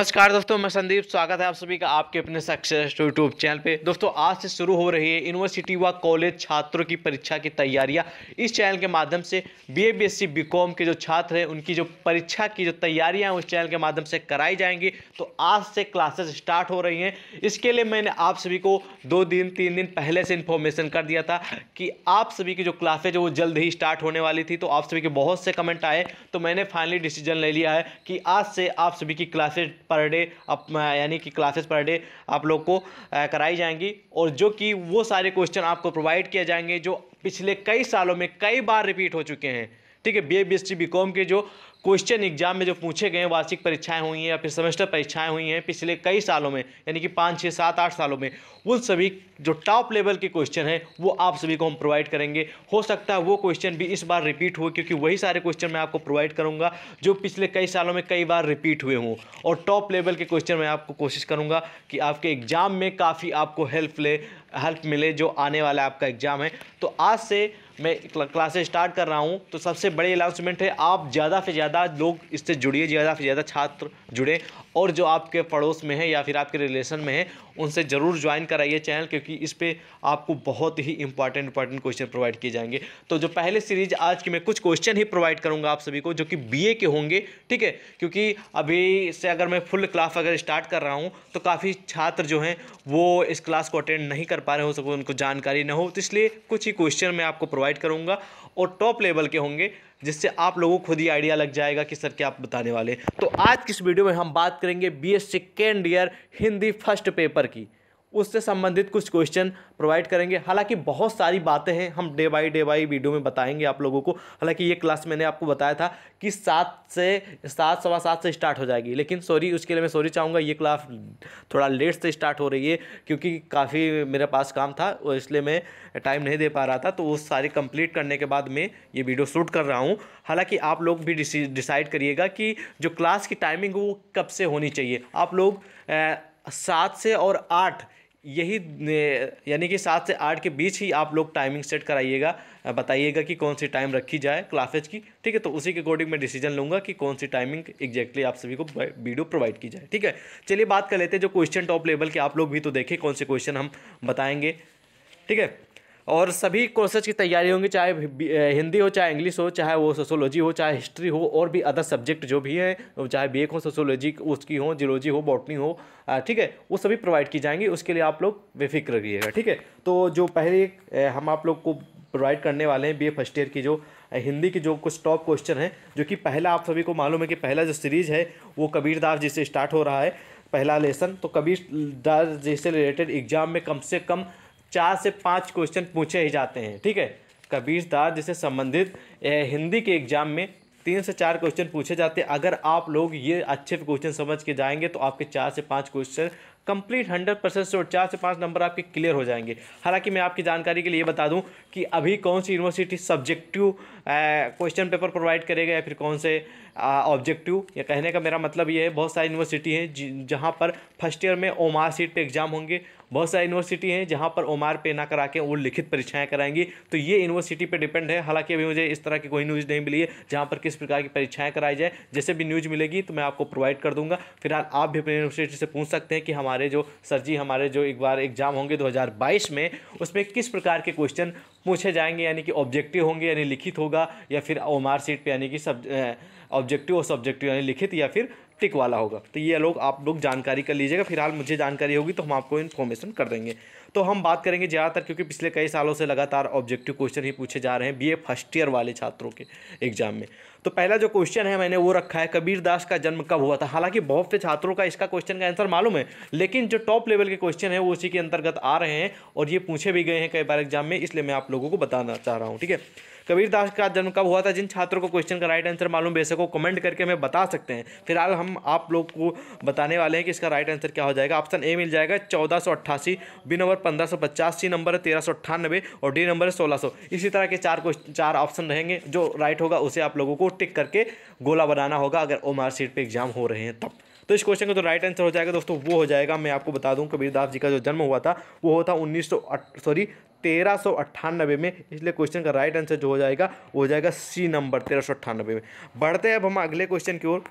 नमस्कार दोस्तों मैं संदीप स्वागत है आप सभी का आपके अपने सक्सेस यूट्यूब चैनल पे दोस्तों आज से शुरू हो रही है यूनिवर्सिटी व कॉलेज छात्रों की परीक्षा की तैयारियां इस चैनल के माध्यम से बीए बीएससी बीकॉम के जो छात्र हैं उनकी जो परीक्षा की जो तैयारियां उस चैनल के माध्यम से कराई जाएंगी तो आज से क्लासेस स्टार्ट हो रही हैं इसके लिए मैंने आप सभी को दो दिन तीन दिन पहले से इन्फॉर्मेशन कर दिया था कि आप सभी की जो क्लासेज वो जल्द ही स्टार्ट होने वाली थी तो आप सभी के बहुत से कमेंट आए तो मैंने फाइनली डिसीजन ले लिया है कि आज से आप सभी की क्लासेज पर डे आप यानी कि क्लासेस पर डे आप लोग को कराई जाएंगी और जो कि वो सारे क्वेश्चन आपको प्रोवाइड किए जाएंगे जो पिछले कई सालों में कई बार रिपीट हो चुके हैं ठीक है B A B S T B com के जो क्वेश्चन एग्जाम में जो पूछे गए वार्षिक परीक्षाएं हुई हैं या फिर सेमेस्टर परीक्षाएं हुई हैं पिछले कई सालों में यानी कि पाँच छः सात आठ सालों में उन सभी जो टॉप लेवल के क्वेश्चन हैं वो आप सभी को हम प्रोवाइड करेंगे हो सकता है वो क्वेश्चन भी इस बार रिपीट हुए क्योंकि वही सारे क्वेश्चन मैं आपको प्रोवाइड करूँगा जो पिछले कई सालों में कई बार रिपीट हुए हों और टॉप लेवल के क्वेश्चन मैं आपको कोशिश करूँगा कि आपके एग्ज़ाम में काफ़ी आपको हेल्प ले हेल्प मिले जो आने वाला आपका एग्ज़ाम है तो आज से मैं क्लासेस स्टार्ट कर रहा हूँ तो सबसे बड़ी अनाउंसमेंट है आप ज़्यादा से ज़्यादा लोग इससे जुड़िए ज़्यादा से ज़्यादा छात्र जुड़े और जो आपके पड़ोस में है या फिर आपके रिलेशन में है उनसे ज़रूर ज्वाइन कराइए चैनल क्योंकि इस पर आपको बहुत ही इंपॉर्टेंट इंपॉर्टेंट क्वेश्चन प्रोवाइड किए जाएंगे तो जो पहले सीरीज आज की मैं कुछ क्वेश्चन ही प्रोवाइड करूँगा आप सभी को जो कि बी के होंगे ठीक है क्योंकि अभी से अगर मैं फुल क्लास अगर स्टार्ट कर रहा हूँ तो काफ़ी छात्र जो हैं वो इस क्लास को अटेंड नहीं कर पा रहे हो सको उनको जानकारी ना हो तो इसलिए कुछ ही क्वेश्चन मैं आपको प्रोवाइड करूँगा और टॉप लेवल के होंगे जिससे आप लोगों को खुद ही आइडिया लग जाएगा कि सर क्या आप बताने वाले तो आज किस वीडियो में हम बात करेंगे B S second year Hindi first paper की उससे संबंधित कुछ क्वेश्चन प्रोवाइड करेंगे हालांकि बहुत सारी बातें हैं हम day by day by video में बताएंगे आप लोगों को हालांकि ये क्लास मैंने आपको बताया था कि सात से सात सवा सात से स्टार्ट हो जाएगी लेकिन सॉरी उसके लिए मैं सॉरी चाहूँगा ये क्लास थोड़ा लेट से स्टार्ट हो रही है क्योंकि काफ़ी मेरे पास काम था और इसलिए मैं टाइम नहीं दे पा रहा था तो वो सारी कंप्लीट करने के बाद मैं ये वीडियो शूट कर रहा हूँ हालाँकि आप लोग भी डिसाइड करिएगा कि जो क्लास की टाइमिंग वो कब से होनी चाहिए आप लोग सात से और आठ यही यानी कि सात से आठ के बीच ही आप लोग टाइमिंग सेट कराइएगा बताइएगा कि कौन सी टाइम रखी जाए क्लासेज की ठीक है तो उसी के अकॉर्डिंग मैं डिसीजन लूँगा कि कौन सी टाइमिंग एग्जैक्टली आप सभी को वीडियो प्रोवाइड की जाए ठीक है चलिए बात कर लेते हैं जो क्वेश्चन टॉप लेवल के आप लोग भी तो देखें कौन से क्वेश्चन हम बताएंगे ठीक है और सभी कोर्सेज की तैयारी होंगी चाहे हिंदी हो चाहे इंग्लिश हो चाहे वो सोशोलॉजी हो चाहे हिस्ट्री हो और भी अदर सब्जेक्ट जो भी हैं चाहे बी हो सोशोलॉजी उसकी हो जियोलॉजी हो बॉटनी हो ठीक है वो सभी प्रोवाइड की जाएंगी उसके लिए आप लोग बेफिक्र रहिएगा ठीक है तो जो पहले हम आप लोग को प्रोवाइड करने वाले हैं बी फर्स्ट ईयर की जो हिंदी की जो कुछ टॉप क्वेश्चन है जो कि पहला आप सभी को मालूम है कि पहला जो सीरीज़ है वो कबीरदास जी से स्टार्ट हो रहा है पहला लेसन तो कबीरदास जी से रिलेटेड एग्जाम में कम से कम चार से पाँच क्वेश्चन पूछे ही जाते हैं ठीक है कबीर दास जिससे संबंधित हिंदी के एग्जाम में तीन से चार क्वेश्चन पूछे जाते हैं अगर आप लोग ये अच्छे क्वेश्चन समझ के जाएंगे तो आपके चार से पाँच क्वेश्चन कंप्लीट हंड्रेड परसेंट से चार से पाँच नंबर आपके क्लियर हो जाएंगे हालांकि मैं आपकी जानकारी के लिए बता दूं कि अभी कौन सी university subjective question paper provide करेगा या फिर कौन से ऑब्जेक्टिव या कहने का मेरा मतलब ये है बहुत सारी यूनिवर्सिटी हैं जहाँ पर फर्स्ट ईयर में ओमार सीट पे एग्ज़ाम होंगे बहुत सारी यूनिवर्सिटी हैं जहाँ पर ओमार पे ना करा के वो लिखित परीक्षाएं कराएंगी तो ये यूनिवर्सिटी पे डिपेंड है हालांकि अभी मुझे इस तरह की कोई न्यूज़ नहीं मिली है जहाँ पर किस प्रकार की परीक्षाएं कराई जाए जैसे भी न्यूज़ मिलेगी तो मैं आपको प्रोवाइड कर दूंगा फिलहाल आप भी अपनी यूनिवर्सिटी से पूछ सकते हैं कि हमारे जो सर जी हमारे जो एक बार एग्ज़ाम होंगे दो में उसमें किस प्रकार के क्वेश्चन पूछे जाएंगे यानी कि ऑब्जेक्टिव होंगे यानी लिखित होगा या फिर ओमार सीट पर यानी कि सब ऑब्जेक्टिव और सब्जेक्टिव यानी लिखित या फिर टिक वाला होगा तो ये लोग आप लोग जानकारी कर लीजिएगा फिलहाल मुझे जानकारी होगी तो हम आपको इन्फॉर्मेशन कर देंगे तो हम बात करेंगे ज़्यादातर क्योंकि पिछले कई सालों से लगातार ऑब्जेक्टिव क्वेश्चन ही पूछे जा रहे हैं बीए फर्स्ट ईयर वाले छात्रों के एग्जाम में तो पहला जो क्वेश्चन है मैंने वो रखा है कबीर दास का जन्म कब हुआ था हालांकि बहुत से छात्रों का इसका क्वेश्चन का आंसर मालूम है लेकिन जो टॉप लेवल के क्वेश्चन है वो उसी के अंतर्गत आ रहे हैं और ये पूछे भी गए हैं कई बार एग्जाम में इसलिए मैं आप लोगों को बताना चाह रहा हूँ ठीक है कबीर दास का जन्म कब हुआ था जिन छात्रों को क्वेश्चन का राइट आंसर मालूम बेशक को कमेंट करके हमें बता सकते हैं फिलहाल हम आप लोग को बताने वाले हैं कि इसका राइट आंसर क्या हो जाएगा ऑप्शन ए मिल जाएगा चौदह सौ अट्ठासी बी नंबर पंद्रह सौ पचास सी नंबर है तेरह सौ अट्ठानबे और डी नंबर है सोलह सौ इसी तरह के चार चार ऑप्शन रहेंगे जो राइट होगा उसे आप लोगों को टिक करके गोला बनाना होगा अगर ओ मार्क्स सीट पर एग्जाम हो रहे हैं तब तो इस क्वेश्चन का तो राइट आंसर हो जाएगा दोस्तों वो हो जाएगा मैं आपको बता दूं कबीर दास जी का जो जन्म हुआ था वो होता उन्नीस सॉरी तेरह सौ अट्ठानबे में इसलिए क्वेश्चन का राइट आंसर जो हो जाएगा वो हो जाएगा सी नंबर तेरह सौ अट्ठानबे में बढ़ते हैं अब हम अगले क्वेश्चन की ओर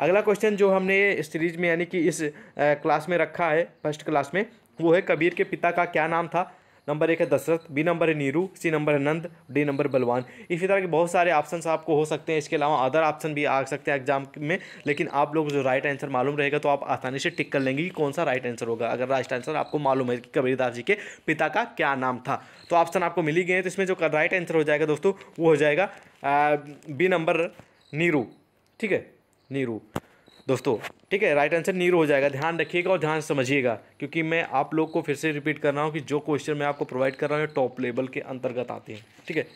अगला क्वेश्चन जो हमने इस सीरीज में यानी कि इस क्लास में रखा है फर्स्ट क्लास में वो है कबीर के पिता का क्या नाम था नंबर एक है दशरथ बी नंबर है नीरू सी नंबर है नंद डी नंबर बलवान इसी तरह के बहुत सारे ऑप्शन आपको हो सकते हैं इसके अलावा अदर ऑप्शन भी आ सकते हैं एग्जाम में लेकिन आप लोग जो राइट आंसर मालूम रहेगा तो आप आसानी से टिक कर लेंगे कि कौन सा राइट आंसर होगा अगर राइट आंसर आपको मालूम है कि कबीरदास जी के पिता का क्या नाम था तो ऑप्शन आपको मिल ही गए तो इसमें जो राइट आंसर हो जाएगा दोस्तों वो हो जाएगा बी नंबर नीरू ठीक है नीरू दोस्तों ठीक है राइट आंसर नीर हो जाएगा ध्यान रखिएगा और ध्यान समझिएगा क्योंकि मैं आप लोग को फिर से रिपीट कर रहा हूँ कि जो क्वेश्चन मैं आपको प्रोवाइड कर रहा हूँ टॉप लेवल के अंतर्गत आते हैं ठीक है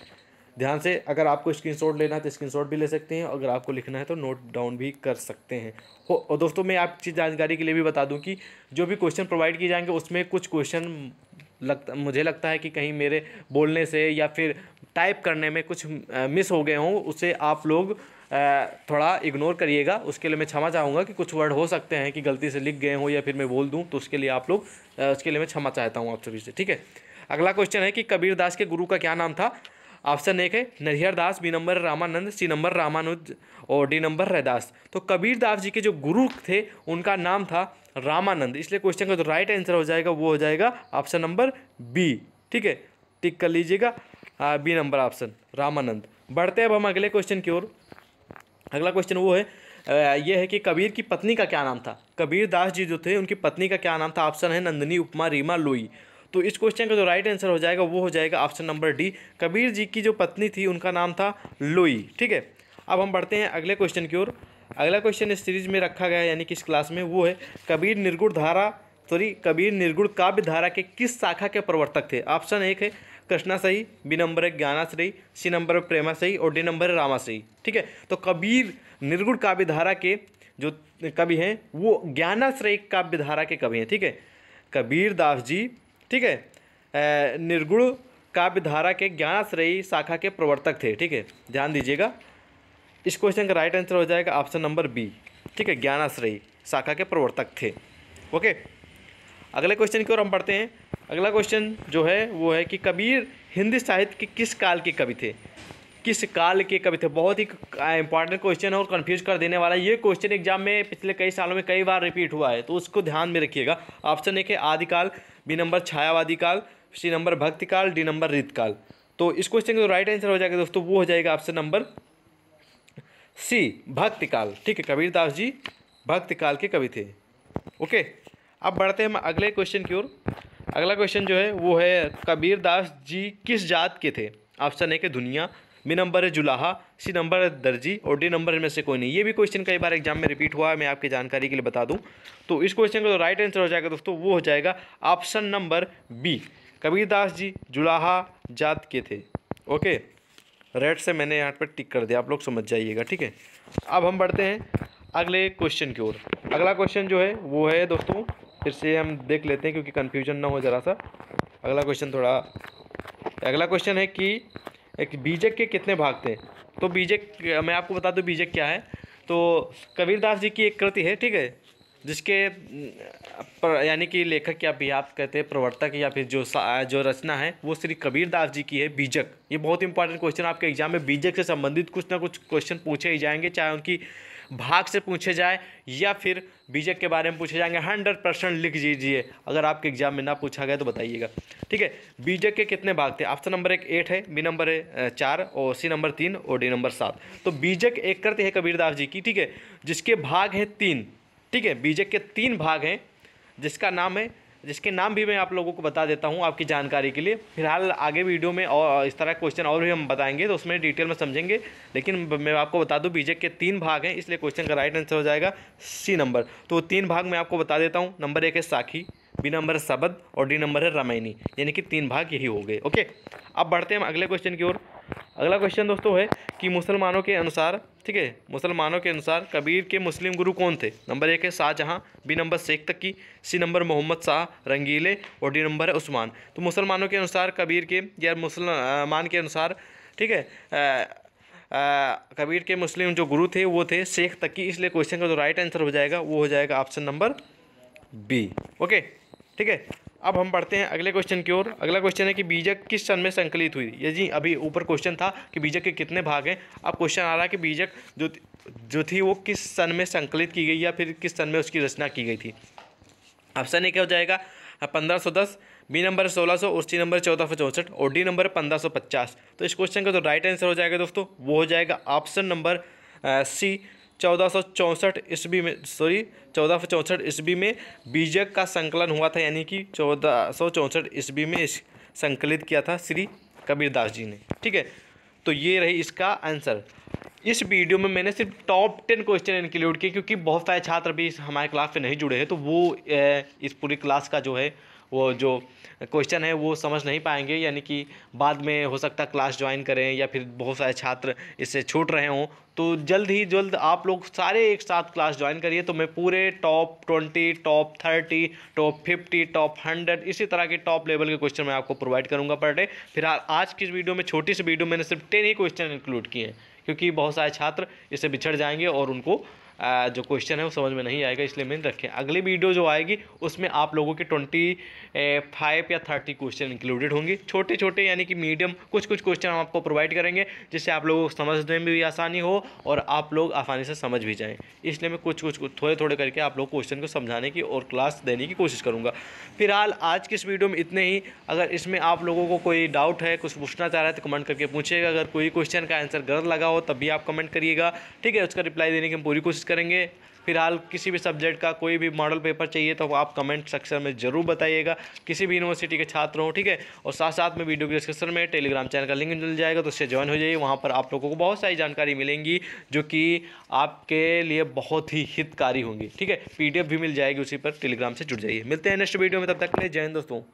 ध्यान से अगर आपको स्क्रीनशॉट लेना है तो स्क्रीनशॉट भी ले सकते हैं अगर आपको लिखना है तो नोट डाउन भी कर सकते हैं हो और दोस्तों मैं आप चीज़ जानकारी के लिए भी बता दूं कि जो भी क्वेश्चन प्रोवाइड किए जाएंगे उसमें कुछ क्वेश्चन लगता मुझे लगता है कि कहीं मेरे बोलने से या फिर टाइप करने में कुछ मिस हो गए हों उसे आप लोग थोड़ा इग्नोर करिएगा उसके लिए मैं क्षमा चाहूँगा कि कुछ वर्ड हो सकते हैं कि गलती से लिख गए हों या फिर मैं बोल दूँ तो उसके लिए आप लोग उसके लिए मैं क्षमा चाहता हूँ आप सभी से ठीक है अगला क्वेश्चन है कि कबीर दास के गुरु का क्या नाम था ऑप्शन एक है Narihar Das B number Ramanand C number Ramanuj और डी नंबर रैदास तो कबीर दास जी के जो गुरु थे उनका नाम था रामानंद इसलिए क्वेश्चन का जो राइट आंसर हो जाएगा वो हो जाएगा ऑप्शन नंबर बी ठीक है टिक कर लीजिएगा बी नंबर ऑप्शन रामानंद बढ़ते अब हम अगले क्वेश्चन की ओर अगला क्वेश्चन वो है ये है कि कबीर की पत्नी का क्या नाम था कबीर दास जी जो थे उनकी पत्नी का क्या नाम था ऑप्शन है नंदनी उपमा रीमा लोई तो इस क्वेश्चन का जो राइट आंसर हो जाएगा वो हो जाएगा option number D Kabir ji की जो पत्नी थी उनका नाम था लोई ठीक है अब हम बढ़ते हैं अगले क्वेश्चन की ओर अगला क्वेश्चन इस सीरीज में रखा गया है यानी कि इस क्लास में वो है कबीर निर्गुण धारा सॉरी कबीर निर्गुण काव्य धारा के किस शाखा के प्रवर्तक थे ऑप्शन एक है कृष्णा सही बी नंबर है ज्ञानाश्रयी सी नंबर है प्रेमा सही और डी नंबर है रामाश्रयी ठीक है तो कबीर निर्गुण काव्य धारा के जो कवि हैं वो ज्ञानाश्रय काव्य धारा के कवि हैं ठीक है कबीर दास जी ठीक है निर्गुण काव्य धारा के ज्ञानाश्रयी शाखा के प्रवर्तक थे ठीक है ध्यान दीजिएगा इस क्वेश्चन का राइट आंसर हो जाएगा ऑप्शन नंबर बी ठीक है ज्ञानाश्रयी शाखा के प्रवर्तक थे ओके अगले क्वेश्चन की ओर हम पढ़ते हैं अगला क्वेश्चन जो है वो है कि कबीर हिंदी साहित्य के किस काल के कवि थे किस काल के कवि थे बहुत ही इंपॉर्टेंट क्वेश्चन है और कन्फ्यूज कर देने वाला है ये क्वेश्चन एग्जाम में पिछले कई सालों में कई बार रिपीट हुआ है तो उसको ध्यान में रखिएगा ऑप्शन एक है आदिकाल बी नंबर छायावादी काल सी नंबर भक्तिकाल डी नंबर रीतकाल तो इस क्वेश्चन का जो राइट आंसर हो जाएगा दोस्तों वो हो जाएगा ऑप्शन नंबर सी भक्तिकाल ठीक है कबीरदास जी भक्तिकाल के कवि थे ओके अब बढ़ते हम अगले क्वेश्चन की ओर अगला क्वेश्चन जो है वो है कबीर दास जी किस जात के थे ऑप्शन है दुनिया बी नंबर है जुलाहा सी नंबर है दर्जी और डी नंबर में से कोई नहीं ये भी क्वेश्चन कई बार एग्जाम में रिपीट हुआ है मैं आपकी जानकारी के लिए बता दूं तो इस क्वेश्चन का जो राइट आंसर हो जाएगा दोस्तों वो हो जाएगा option number B Kabir Das ji जुलाहा जात के थे ओके रेड से मैंने यहाँ पर टिक कर दिया आप लोग समझ जाइएगा ठीक है अब हम बढ़ते हैं अगले क्वेश्चन की ओर अगला क्वेश्चन जो है वो है दोस्तों फिर से हम देख लेते हैं क्योंकि कन्फ्यूजन ना हो ज़रा सा अगला क्वेश्चन थोड़ा अगला क्वेश्चन है कि एक बीजक के कितने भाग थे तो बीजक मैं आपको बता दूँ बीजक क्या है तो कबीरदास जी की एक कृति है ठीक है जिसके यानी कि लेखक या भी आप कहते हैं प्रवर्तक या फिर जो जो रचना है वो श्री कबीरदास जी की है बीजक ये बहुत इंपॉर्टेंट क्वेश्चन आपके एग्जाम में बीजक से संबंधित कुछ ना कुछ क्वेश्चन पूछे ही जाएंगे चाहे उनकी भाग से पूछे जाए या फिर बीजक के बारे में पूछे जाएंगे हंड्रेड परसेंट लिख दीजिए अगर आपके एग्जाम में ना पूछा गया तो बताइएगा ठीक है बीजक के कितने भाग थे ऑप्शन नंबर एक एट है बी नंबर चार और सी नंबर तीन और डी नंबर सात तो बीजक एक करते हैं कबीरदास जी की ठीक है जिसके भाग हैं तीन ठीक है बीजक के तीन भाग हैं जिसका नाम है जिसके नाम भी मैं आप लोगों को बता देता हूँ आपकी जानकारी के लिए फिलहाल आगे वीडियो में और इस तरह क्वेश्चन और भी हम बताएंगे तो उसमें डिटेल में समझेंगे लेकिन मैं आपको बता दूँ बीजेक के तीन भाग हैं इसलिए क्वेश्चन का राइट आंसर हो जाएगा सी नंबर तो तीन भाग मैं आपको बता देता हूँ नंबर एक है साखी बी नंबर है सबद और डी नंबर है रामायणी यानी कि तीन भाग यही हो गए ओके अब बढ़ते हैं हम अगले क्वेश्चन की ओर अगला क्वेश्चन दोस्तों है कि मुसलमानों के अनुसार ठीक है मुसलमानों के अनुसार कबीर के मुस्लिम गुरु कौन थे नंबर एक है Shahjahan B number Sheikh Taqi C number Mohammad Shah Rangeele और डी नंबर है उस्मान तो मुसलमानों के अनुसार कबीर के या मुसलमान के अनुसार ठीक है कबीर के मुस्लिम जो गुरु थे वो थे शेख तकी इसलिए क्वेश्चन का जो राइट आंसर हो जाएगा वो हो जाएगा ऑप्शन नंबर बी ओके ठीक है अब हम बढ़ते हैं अगले क्वेश्चन की ओर अगला क्वेश्चन है कि बीजक किस सन में संकलित हुई ये जी अभी ऊपर क्वेश्चन था कि बीजक के कितने भाग हैं अब क्वेश्चन आ रहा है कि बीजक जो जो थी वो किस सन में संकलित की गई या फिर किस सन में उसकी रचना की गई थी ऑप्शन ए क्या हो जाएगा हाँ, पंद्रह सौ दस बी नंबर सोलह सौ और सी नंबर चौदह सौ चौंसठ और डी नंबर पंद्रह सौ पचास तो इस क्वेश्चन का जो राइट आंसर हो जाएगा दोस्तों वो हो जाएगा ऑप्शन नंबर सी चौदह सौ चौंसठ ईस्वी में सॉरी चौदह सौ चौंसठ ईस्वी में बीजक का संकलन हुआ था यानी कि चौदह सौ चौंसठ ईस्वी में संकलित किया था श्री कबीरदास जी ने ठीक है तो ये रही इसका आंसर इस वीडियो में मैंने सिर्फ टॉप टेन क्वेश्चन इंक्लूड किए क्योंकि बहुत सारे छात्र भी हमारे क्लास से नहीं जुड़े हैं तो वो इस पूरी क्लास का जो है वो जो क्वेश्चन है वो समझ नहीं पाएंगे यानी कि बाद में हो सकता है क्लास ज्वाइन करें या फिर बहुत सारे छात्र इससे छूट रहे हों तो जल्द ही जल्द आप लोग सारे एक साथ क्लास ज्वाइन करिए तो मैं पूरे top twenty top thirty top fifty top hundred इसी तरह के टॉप लेवल के क्वेश्चन मैं आपको प्रोवाइड करूँगा पर डे फिर आज की वीडियो में छोटी सी वीडियो मैंने सिर्फ टेन ही क्वेश्चन इंक्लूड किए हैं क्योंकि बहुत सारे छात्र इससे बिछड़ जाएंगे और उनको जो क्वेश्चन है वो समझ में नहीं आएगा इसलिए मैंने रखे अगली वीडियो जो आएगी उसमें आप लोगों के ट्वेंटी फाइव या थर्टी क्वेश्चन इंक्लूडेड होंगे छोटे छोटे यानी कि मीडियम कुछ कुछ क्वेश्चन हम आपको प्रोवाइड करेंगे जिससे आप लोगों को समझने में भी आसानी हो और आप लोग आसानी से समझ भी जाएँ इसलिए मैं कुछ कुछ थोड़े थोड़े करके आप लोग क्वेश्चन को समझाने की और क्लास देने की कोशिश करूँगा फिलहाल आज की इस वीडियो में इतने ही अगर इसमें आप लोगों को कोई डाउट है कुछ पूछना चाह रहा है तो कमेंट करके पूछिएगा अगर कोई क्वेश्चन का आंसर गलत लगा हो तब भी आप कमेंट करिएगा ठीक है उसका रिप्लाई देने की हम पूरी कोशिश करेंगे फिलहाल किसी भी सब्जेक्ट का कोई भी मॉडल पेपर चाहिए तो आप कमेंट सेक्शन में ज़रूर बताइएगा किसी भी यूनिवर्सिटी के छात्र हो ठीक है और साथ साथ में वीडियो के डिस्क्रिप्शन में टेलीग्राम चैनल का लिंक मिल जाएगा तो उससे ज्वाइन हो जाइए वहाँ पर आप लोगों को बहुत सारी जानकारी मिलेंगी जो कि आपके लिए बहुत ही हितकारी होंगी ठीक है पी भी मिल जाएगी उसी पर टेलीग्राम से जुड़ जाइए मिलते हैं नेक्स्ट वीडियो में तब तक के लिए जय हिंद दोस्तों